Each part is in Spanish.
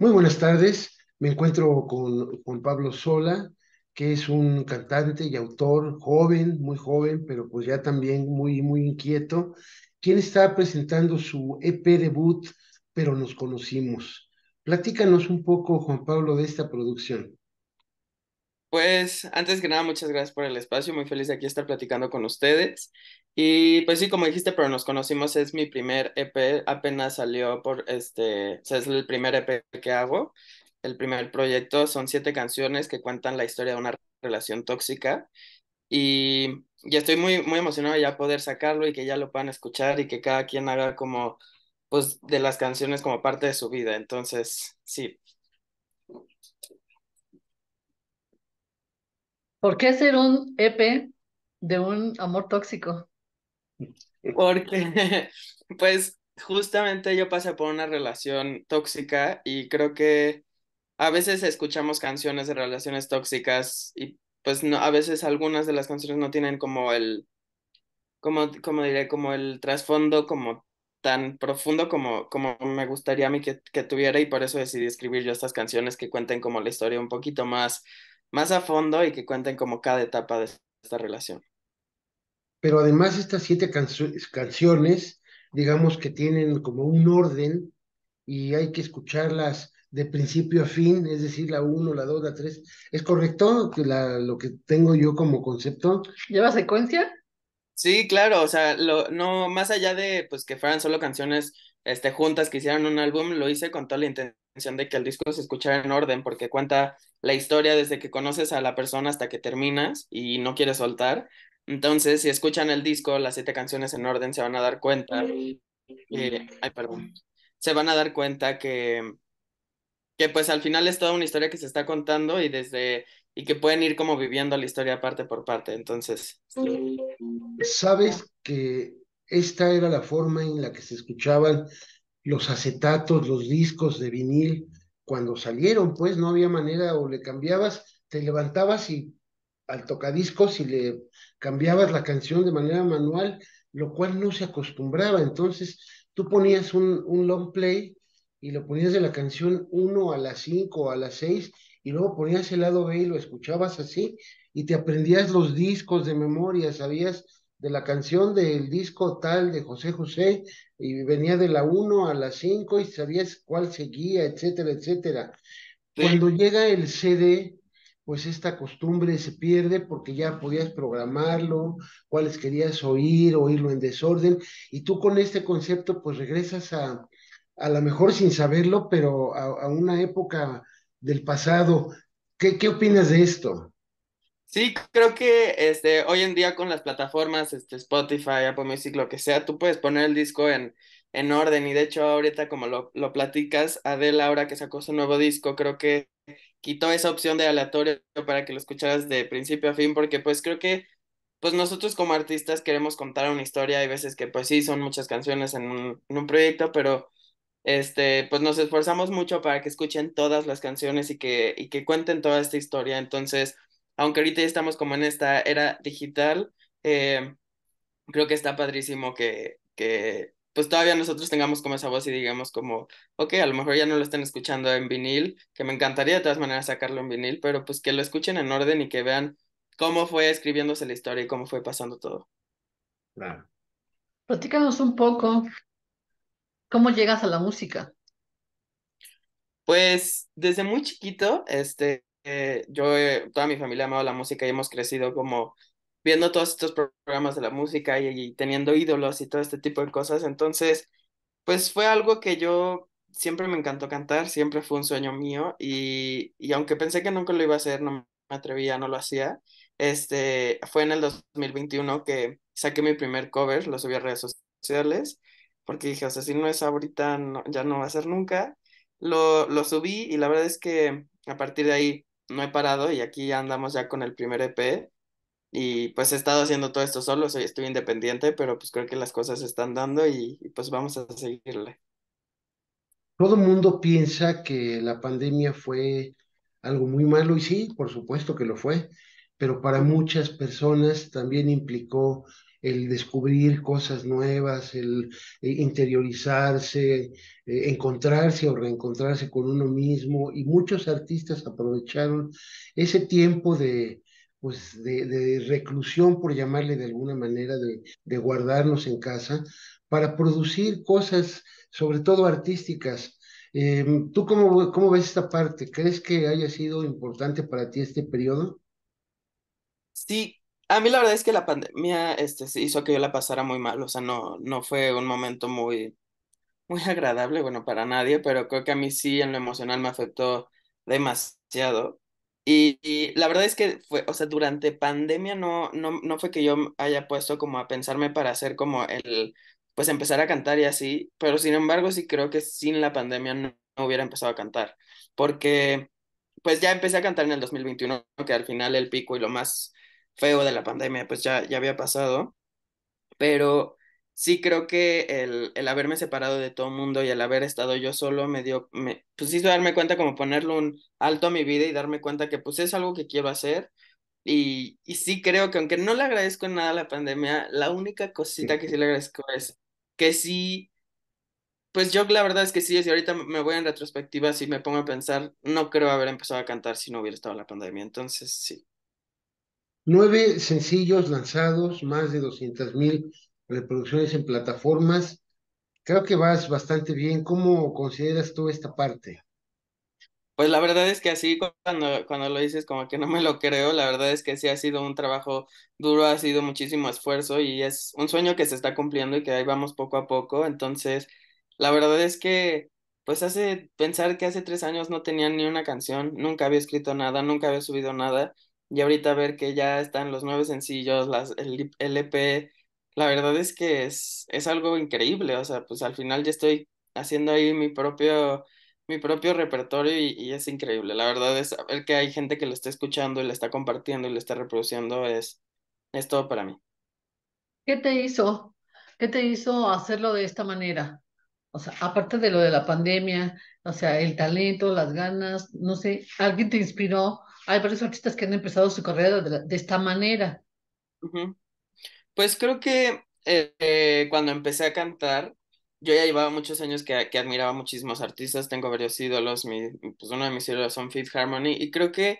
Muy buenas tardes, me encuentro con, Juan Pablo Sola, que es un cantante y autor joven, muy joven, pero pues ya también muy, muy inquieto, quien está presentando su EP debut, pero nos conocimos. Platícanos un poco, Juan Pablo, de esta producción. Pues antes que nada, muchas gracias por el espacio, muy feliz de aquí estar platicando con ustedes. Y pues sí, como dijiste, pero nos conocimos, es mi primer EP, apenas salió por este, o sea, es el primer EP que hago, el primer proyecto, son siete canciones que cuentan la historia de una relación tóxica y, estoy muy, muy emocionado ya poder sacarlo y que ya lo puedan escuchar y que cada quien haga como, pues, de las canciones como parte de su vida, entonces, sí. ¿Por qué hacer un EP de un amor tóxico? Porque, pues, justamente yo pasé por una relación tóxica y creo que a veces escuchamos canciones de relaciones tóxicas y pues no, a veces algunas de las canciones no tienen como el, como, como diré, como el trasfondo como tan profundo como, como me gustaría a mí que, que tuviera y por eso decidí escribir yo estas canciones que cuenten como la historia un poquito más, más a fondo y que cuenten como cada etapa de esta relación pero además estas siete canciones, digamos que tienen como un orden y hay que escucharlas de principio a fin, es decir, la uno, la dos, la tres. ¿Es correcto lo que tengo yo como concepto? ¿Lleva secuencia? Sí, claro, o sea, no, más allá de pues que fueran solo canciones este, juntas que hicieran un álbum, lo hice con toda la intención de que el disco se escuchara en orden, porque cuenta la historia desde que conoces a la persona hasta que terminas y no quieres soltar, entonces, si escuchan el disco, las siete canciones en orden, se van a dar cuenta. Eh, ay, perdón. Se van a dar cuenta que, que, pues al final es toda una historia que se está contando y desde y que pueden ir como viviendo la historia parte por parte. Entonces. Sabes que esta era la forma en la que se escuchaban los acetatos, los discos de vinil cuando salieron, pues no había manera o le cambiabas, te levantabas y al tocadiscos y le cambiabas la canción de manera manual, lo cual no se acostumbraba. Entonces, tú ponías un, long play y lo ponías de la canción 1 a las 5 a las 6 y luego ponías el lado B y lo escuchabas así y te aprendías los discos de memoria, sabías de la canción del disco tal de José José y venía de la 1 a la 5 y sabías cuál seguía, etcétera, etcétera. Cuando llega el CD, pues esta costumbre se pierde porque ya podías programarlo, cuáles querías oír, oírlo en desorden, y tú con este concepto pues regresas a, a lo mejor sin saberlo, pero a, una época del pasado. ¿Qué, ¿Qué, opinas de esto? Sí, creo que este, hoy en día con las plataformas este, Spotify, Apple Music, lo que sea, tú puedes poner el disco en, en orden y de hecho ahorita como lo, lo platicas, Adela ahora que sacó su nuevo disco, creo que quitó esa opción de aleatorio para que lo escucharas de principio a fin, porque pues creo que pues nosotros como artistas queremos contar una historia, hay veces que pues sí, son muchas canciones en un, proyecto, pero este, pues nos esforzamos mucho para que escuchen todas las canciones y que, y que cuenten toda esta historia, entonces, aunque ahorita ya estamos como en esta era digital, eh, creo que está padrísimo que, que pues todavía nosotros tengamos como esa voz y digamos como, ok, a lo mejor ya no lo están escuchando en vinil, que me encantaría de todas maneras sacarlo en vinil, pero pues que lo escuchen en orden y que vean cómo fue escribiéndose la historia y cómo fue pasando todo. Claro. Platícanos un poco, ¿cómo llegas a la música? Pues desde muy chiquito, este, eh, yo, eh, toda mi familia ha amado la música y hemos crecido como viendo todos estos programas de la música y, teniendo ídolos y todo este tipo de cosas. Entonces, pues fue algo que yo siempre me encantó cantar, siempre fue un sueño mío y, aunque pensé que nunca lo iba a hacer, no me atrevía, no lo hacía. Este, fue en el 2021 que saqué mi primer cover, lo subí a redes sociales, porque dije, o sea, si no es ahorita, ya no va a ser nunca. Lo, lo subí y la verdad es que a partir de ahí no he parado y aquí andamos ya con el primer EP y pues he estado haciendo todo esto solo, soy, estoy independiente, pero pues creo que las cosas están dando y pues vamos a seguirle. Todo el mundo piensa que la pandemia fue algo muy malo y sí, por supuesto que lo fue, pero para muchas personas también implicó el descubrir cosas nuevas, el eh, interiorizarse, eh, encontrarse o reencontrarse con uno mismo. Y muchos artistas aprovecharon ese tiempo de, pues de, reclusión, por llamarle de alguna manera, de, guardarnos en casa, para producir cosas, sobre todo artísticas. Em, ¿Tú cómo, cómo ves esta parte? ¿Crees que haya sido importante para ti este periodo? Sí, a mí la verdad es que la pandemia este, hizo que yo la pasara muy mal, o sea, no, no fue un momento muy, muy agradable, bueno, para nadie, pero creo que a mí sí en lo emocional me afectó demasiado. Y, la verdad es que fue, o sea, durante pandemia no, no, no fue que yo haya puesto como a pensarme para hacer como el, pues empezar a cantar y así, pero sin embargo sí creo que sin la pandemia no, hubiera empezado a cantar, porque pues ya empecé a cantar en el 2021, que al final el pico y lo más feo de la pandemia pues ya, ya había pasado, pero sí creo que el, el haberme separado de todo el mundo y el haber estado yo solo me dio, me, pues hizo darme cuenta como ponerle un alto a mi vida y darme cuenta que pues es algo que quiero hacer. Y, sí creo que aunque no le agradezco en nada la pandemia, la única cosita que sí le agradezco es que sí, pues yo la verdad es que sí, si ahorita me voy en retrospectiva, si me pongo a pensar, no creo haber empezado a cantar si no hubiera estado la pandemia. Entonces, sí. Nueve sencillos lanzados, más de 200 mil reproducciones en plataformas. Creo que vas bastante bien. ¿Cómo consideras tú esta parte? Pues la verdad es que así, cuando, cuando lo dices, como que no me lo creo, la verdad es que sí ha sido un trabajo duro, ha sido muchísimo esfuerzo y es un sueño que se está cumpliendo y que ahí vamos poco a poco. Entonces, la verdad es que, pues hace, pensar que hace tres años no tenía ni una canción, nunca había escrito nada, nunca había subido nada y ahorita ver que ya están los nueve sencillos, las, el, el EP, la verdad es que es, es algo increíble, o sea, pues al final ya estoy haciendo ahí mi propio, mi propio repertorio y, es increíble. La verdad es ver que hay gente que lo está escuchando y lo está compartiendo y lo está reproduciendo es, es todo para mí. ¿Qué te hizo? ¿Qué te hizo hacerlo de esta manera? O sea, aparte de lo de la pandemia, o sea, el talento, las ganas, no sé, ¿alguien te inspiró? Hay varios artistas que han empezado su carrera de, esta manera. Pues creo que eh, eh, cuando empecé a cantar, yo ya llevaba muchos años que, admiraba muchísimos artistas, tengo varios ídolos, mi, pues, uno de mis ídolos son Fifth Harmony, y creo que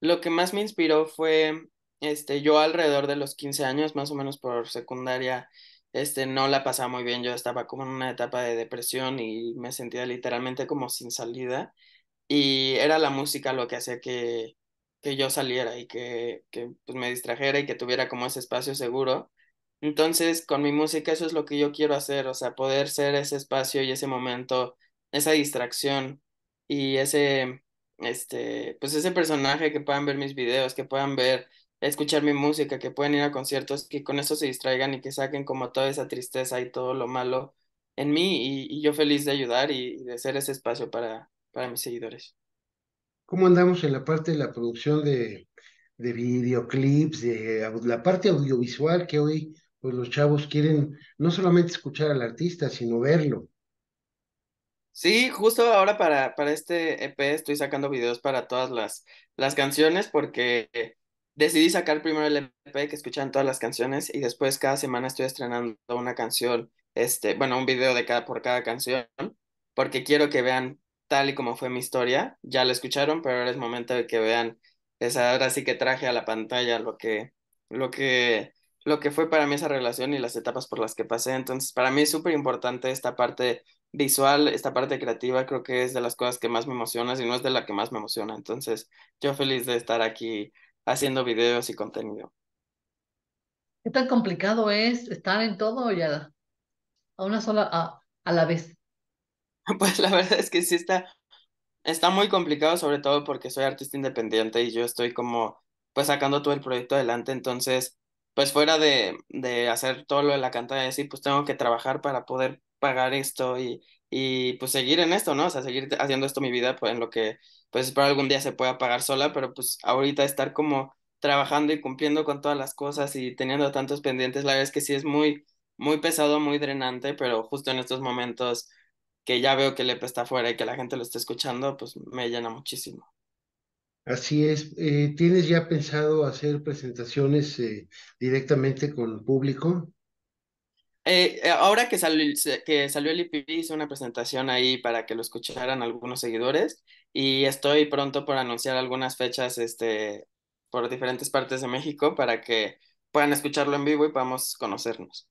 lo que más me inspiró fue, este, yo alrededor de los 15 años, más o menos por secundaria, este, no la pasaba muy bien, yo estaba como en una etapa de depresión y me sentía literalmente como sin salida, y era la música lo que hacía que, que yo saliera y que, que pues, me distrajera y que tuviera como ese espacio seguro. Entonces, con mi música eso es lo que yo quiero hacer, o sea, poder ser ese espacio y ese momento, esa distracción y ese, este, pues ese personaje que puedan ver mis videos, que puedan ver, escuchar mi música, que puedan ir a conciertos, que con eso se distraigan y que saquen como toda esa tristeza y todo lo malo en mí y, y yo feliz de ayudar y, de ser ese espacio para, para mis seguidores cómo andamos en la parte de la producción de, videoclips, de la parte audiovisual que hoy pues los chavos quieren no solamente escuchar al artista, sino verlo. Sí, justo ahora para, para este EP estoy sacando videos para todas las, las canciones porque decidí sacar primero el EP que escuchan todas las canciones y después cada semana estoy estrenando una canción, este, bueno, un video de cada, por cada canción porque quiero que vean tal y como fue mi historia. Ya la escucharon, pero ahora es momento de que vean. esa ahora sí que traje a la pantalla lo que, lo que, lo que fue para mí esa relación y las etapas por las que pasé. Entonces, para mí es súper importante esta parte visual, esta parte creativa, creo que es de las cosas que más me emociona, si no es de la que más me emociona. Entonces, yo feliz de estar aquí haciendo videos y contenido. ¿Qué tan complicado es estar en todo ya a, una sola, a la vez? Pues la verdad es que sí está, está muy complicado, sobre todo porque soy artista independiente y yo estoy como, pues sacando todo el proyecto adelante, entonces, pues fuera de, de hacer todo lo de la cantada y decir pues tengo que trabajar para poder pagar esto y, y pues seguir en esto, ¿no? O sea, seguir haciendo esto mi vida, pues en lo que, pues espero algún día se pueda pagar sola, pero pues ahorita estar como trabajando y cumpliendo con todas las cosas y teniendo tantos pendientes, la verdad es que sí es muy, muy pesado, muy drenante, pero justo en estos momentos que ya veo que Lepe está afuera y que la gente lo está escuchando, pues me llena muchísimo. Así es. Eh, ¿Tienes ya pensado hacer presentaciones eh, directamente con público? Eh, ahora que salió, que salió el IPV, hice una presentación ahí para que lo escucharan algunos seguidores y estoy pronto por anunciar algunas fechas este, por diferentes partes de México para que puedan escucharlo en vivo y podamos conocernos.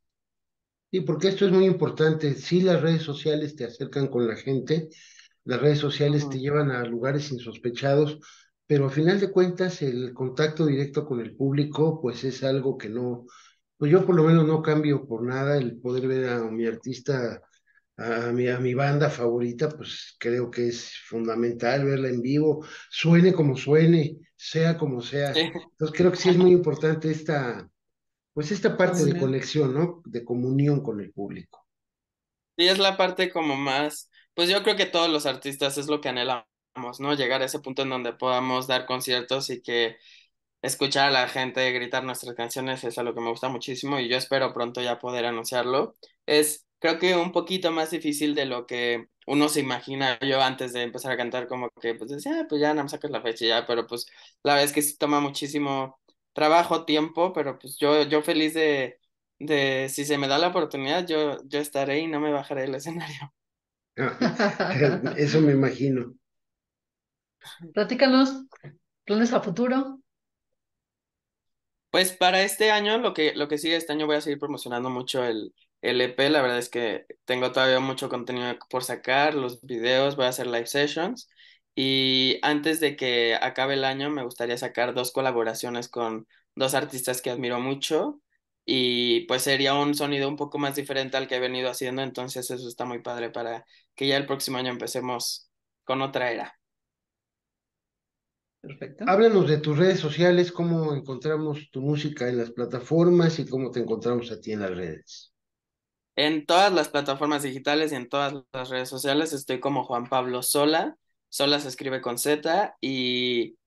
Y porque esto es muy importante. Sí, las redes sociales te acercan con la gente, las redes sociales te llevan a lugares insospechados, pero al final de cuentas el contacto directo con el público, pues es algo que no, pues yo por lo menos no cambio por nada el poder ver a mi artista, a mi, a mi banda favorita, pues creo que es fundamental verla en vivo, suene como suene, sea como sea. Entonces creo que sí es muy importante esta, pues esta parte de conexión, ¿no? De comunión con el público. Sí, es la parte como más, pues yo creo que todos los artistas es lo que anhelamos, ¿no? Llegar a ese punto en donde podamos dar conciertos y que escuchar a la gente gritar nuestras canciones es algo que me gusta muchísimo y yo espero pronto ya poder anunciarlo. Es creo que un poquito más difícil de lo que uno se imagina. Yo antes de empezar a cantar como que pues decía, ah, pues ya no me sacas la fecha ya, pero pues la verdad es que sí toma muchísimo trabajo, tiempo, pero pues yo, yo feliz de, si se me da la oportunidad, yo, yo estaré y no me bajaré del escenario. Ah, eso me imagino. Platícanos, ¿planes a futuro? Pues para este año, lo que, lo que sigue este año voy a seguir promocionando mucho el, el EP, la verdad es que tengo todavía mucho contenido por sacar, los videos, voy a hacer live sessions y antes de que acabe el año, me gustaría sacar dos colaboraciones con dos artistas que admiro mucho y pues sería un sonido un poco más diferente al que he venido haciendo, entonces eso está muy padre para que ya el próximo año empecemos con otra era. Perfecto. Háblanos de tus redes sociales, cómo encontramos tu música en las plataformas y cómo te encontramos a ti en las redes. En todas las plataformas digitales y en todas las redes sociales estoy como Juan Pablo Sola. Sola se escribe con Z y,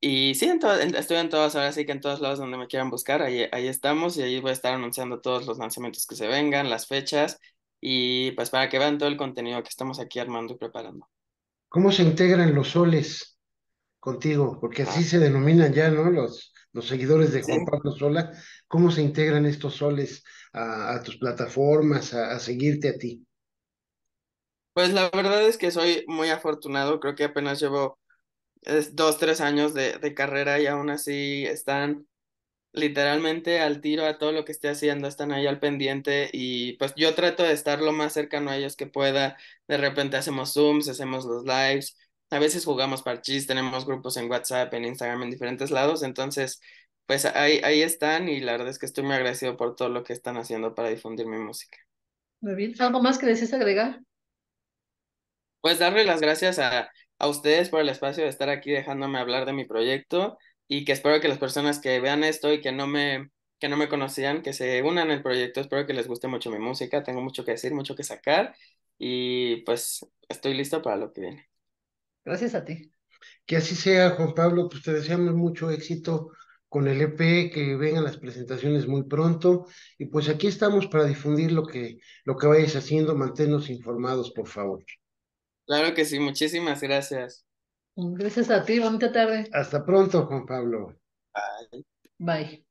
y sí, estoy en todas, ahora sí que en todos lados donde me quieran buscar, ahí, ahí estamos y ahí voy a estar anunciando todos los lanzamientos que se vengan, las fechas y pues para que vean todo el contenido que estamos aquí armando y preparando. ¿Cómo se integran los soles contigo? Porque así ah. se denominan ya, ¿no? Los, los seguidores de Juan Pablo Sola. ¿Cómo se integran estos soles a, tus plataformas, a seguirte a ti? Pues la verdad es que soy muy afortunado, creo que apenas llevo dos, tres años de, carrera y aún así están literalmente al tiro a todo lo que estoy haciendo, están ahí al pendiente y pues yo trato de estar lo más cercano a ellos que pueda. De repente hacemos Zooms, hacemos los lives, a veces jugamos parchís, tenemos grupos en WhatsApp, en Instagram, en diferentes lados, entonces pues ahí, ahí están y la verdad es que estoy muy agradecido por todo lo que están haciendo para difundir mi música. Muy bien, ¿algo más que desees agregar? Pues darle las gracias a, ustedes por el espacio de estar aquí dejándome hablar de mi proyecto y que espero que las personas que vean esto y que no me que no me conocían, que se unan al proyecto. Espero que les guste mucho mi música. Tengo mucho que decir, mucho que sacar. Y pues estoy listo para lo que viene. Gracias a ti. Que así sea, Juan Pablo. Pues te deseamos mucho éxito con el EP, que vengan las presentaciones muy pronto. Y pues aquí estamos para difundir lo que, lo que vayas haciendo. Manténnos informados, por favor. Claro que sí, muchísimas gracias. Gracias a ti, bonita tarde. Hasta pronto, Juan Pablo. Bye. Bye.